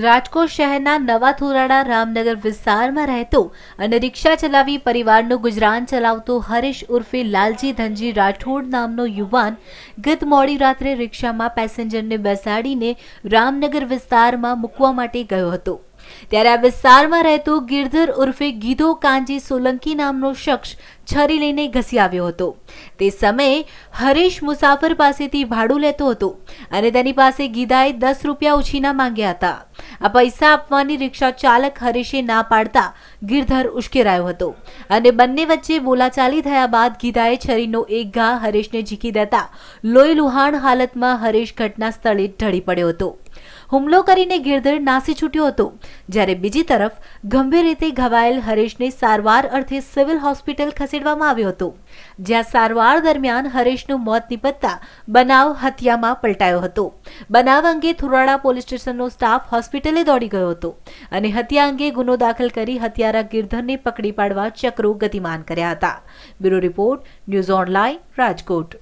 રાજકોટ શહેરના નવા થોરાડા રામનગર વિસ્તારમાં રહેતો અને રિક્ષા ચલાવી પરિવારનું ગુજરાન ચલાવતો હરીશ ઉર્ફે લાલજી ધનજી રાઠોડ નામનો યુવાન ગત મોડી રાત્રે રિક્ષામાં પેસેન્જરને બેસાડીને રામનગર વિસ્તારમાં મૂકવા માટે ગયો હતો ત્યારે આ વિસ્તારમાં રહેતો ગિરધર ઉર્ફે ગીધો કાંજી સોલંકી નામનો શખ્સ છરી લઈને ઘસી આવ્યો હતો તે સમયે હરીશ મુસાફર પાસેથી ભાડું લેતો હતો અને તેની પાસે ગીધાએ દસ રૂપિયા ઉછીના માંગ્યા હતા આ પૈસા આપવાની રિક્ષા ચાલક હરીશે ના પાડતા ગિરધર ઉશ્કેરાયો હતો અને બંને વચ્ચે બોલાચાલી થયા બાદ ગીધાએ છરીનો એક ઘા હરીશને ઝીકી દેતા લોહી લુહાણ હાલતમાં હરીશ ઘટના સ્થળે ઢળી પડ્યો હતો હુમલો કરીને ગિરધર નાસી છૂટ્યો હતો જ્યારે બીજી તરફ ગંભીર રીતે ઘવાયેલ હરેશને સારવાર અર્થે સિવિલ હોસ્પિટલ ખસેડવામાં આવ્યો હતો જ્યાં સારવાર દરમિયાન હરેશનું મોત નિપજતા બનાવ હત્યામાં પલટાયો હતો બનાવ અંગે થુરાડા પોલીસ સ્ટેશનનો સ્ટાફ હોસ્પિટલે દોડી ગયો હતો અને હત્યા અંગે ગુનો દાખલ કરી હત્યારા ગિરધરને પકડી પાડવા ચક્રો ગતિમાન કર્યા હતા bureau report news online Rajkot